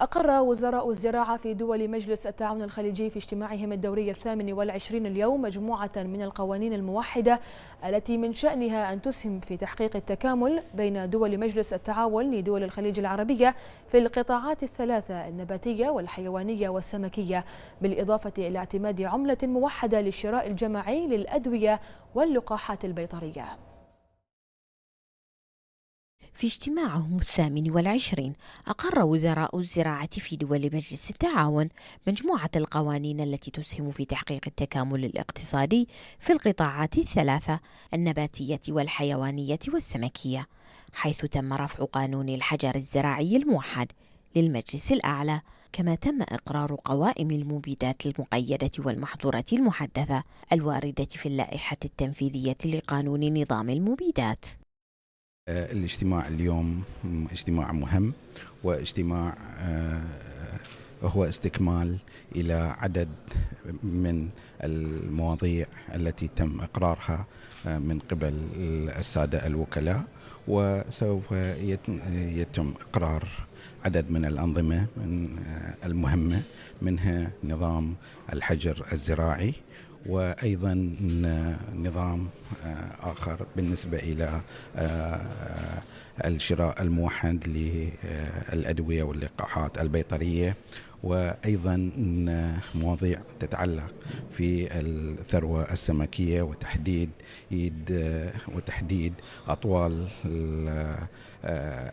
أقر وزراء الزراعة في دول مجلس التعاون الخليجي في اجتماعهم الدوري الثامن والعشرين اليوم مجموعة من القوانين الموحدة التي من شأنها أن تسهم في تحقيق التكامل بين دول مجلس التعاون لدول الخليج العربية في القطاعات الثلاثة النباتية والحيوانية والسمكية بالإضافة إلى اعتماد عملة موحدة للشراء الجماعي للأدوية واللقاحات البيطرية في اجتماعهم الثامن والعشرين أقر وزراء الزراعة في دول مجلس التعاون مجموعة القوانين التي تسهم في تحقيق التكامل الاقتصادي في القطاعات الثلاثة النباتية والحيوانية والسمكية حيث تم رفع قانون الحجر الزراعي الموحد للمجلس الأعلى كما تم إقرار قوائم المبيدات المقيدة والمحظورة المحدثة الواردة في اللائحة التنفيذية لقانون نظام المبيدات آه، الاجتماع اليوم اجتماع مهم واجتماع آه، هو استكمال الى عدد من المواضيع التي تم اقرارها آه، من قبل الساده الوكلاء وسوف يتم اقرار عدد من الانظمه المهمه منها نظام الحجر الزراعي وايضا نظام اخر بالنسبه الى الشراء الموحد للادويه واللقاحات البيطريه وايضا مواضيع تتعلق في الثروه السمكيه وتحديد وتحديد اطوال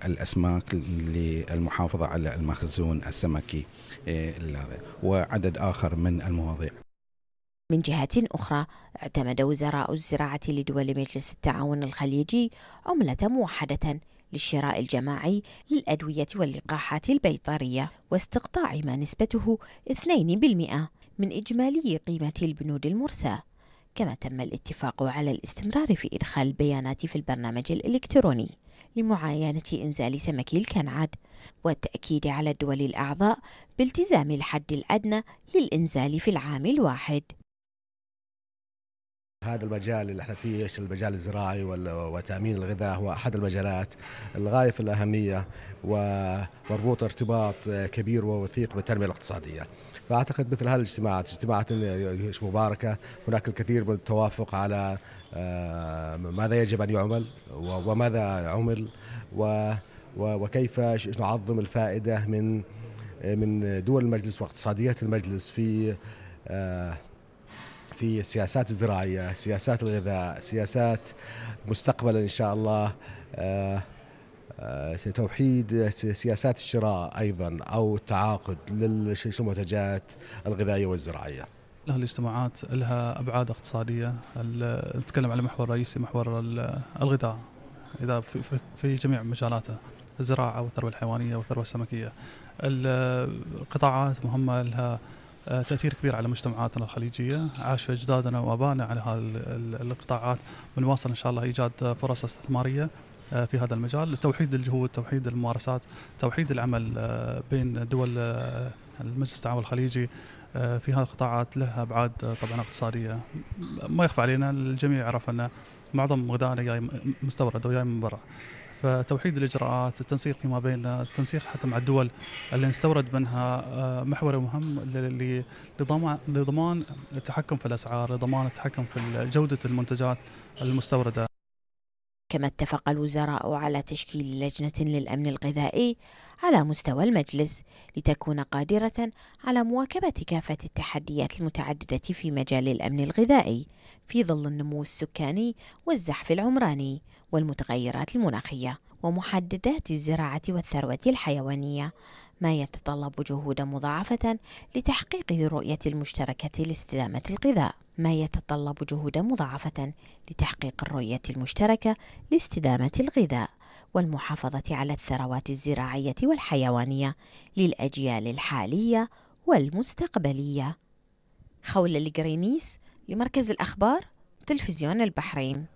الاسماك للمحافظه على المخزون السمكي إيه، وعدد اخر من المواضيع من جهة أخرى اعتمد وزراء الزراعة لدول مجلس التعاون الخليجي عملة موحدة للشراء الجماعي للأدوية واللقاحات البيطرية واستقطاع ما نسبته 2% من إجمالي قيمة البنود المرساة كما تم الاتفاق على الاستمرار في إدخال البيانات في البرنامج الإلكتروني لمعاينة إنزال سمك الكنعد والتأكيد على الدول الأعضاء بالتزام الحد الأدنى للإنزال في العام الواحد هذا المجال اللي احنا فيه ايش المجال الزراعي وتامين الغذاء هو احد المجالات الغايه في الاهميه ومربوط ارتباط كبير ووثيق بالتنميه الاقتصاديه. فاعتقد مثل هذه الاجتماعات اجتماعات مباركه هناك الكثير من التوافق على آه، ماذا يجب ان يعمل وماذا عمل وكيف نعظم الفائده من من دول المجلس واقتصاديات المجلس في آه، في السياسات الزراعيه، سياسات الغذاء، سياسات مستقبلا ان شاء الله آه، آه، توحيد سياسات الشراء ايضا او التعاقد للمنتجات الغذائيه والزراعيه. لها الاجتماعات لها ابعاد اقتصاديه نتكلم على محور رئيسي محور الغذاء اذا في جميع مجالاته الزراعه والثروه الحيوانيه والثروه السمكيه القطاعات مهمه لها آه، تاثير كبير على مجتمعاتنا الخليجيه، عاشوا اجدادنا وابانا على هذه القطاعات ونواصل ان شاء الله ايجاد فرص استثماريه آه، في هذا المجال، توحيد الجهود، توحيد الممارسات، توحيد العمل آه، بين دول المجلس التعاون الخليجي في هذه القطاعات لها ابعاد طبعا اقتصاديه ما يخفى علينا الجميع يعرف ان معظم غذائنا جاي مستورد وجاي من برا فتوحيد الاجراءات، التنسيق فيما بيننا، التنسيق حتى مع الدول اللي نستورد منها آه، محور مهم لضمان التحكم في الاسعار، لضمان التحكم في جوده المنتجات المستورده. كما اتفق الوزراء على تشكيل لجنة للأمن الغذائي على مستوى المجلس لتكون قادرة على مواكبة كافة التحديات المتعددة في مجال الأمن الغذائي في ظل النمو السكاني والزحف العمراني والمتغيرات المناخية ومحددات الزراعة والثروة الحيوانية ما يتطلب جهودا مضاعفة لتحقيق الرؤية المشتركة لاستدامة الغذاء ما يتطلب جهودا مضاعفة لتحقيق الرؤية المشتركة لاستدامة الغذاء والمحافظة على الثروات الزراعية والحيوانية للأجيال الحالية والمستقبلية خولة لمركز الأخبار تلفزيون البحرين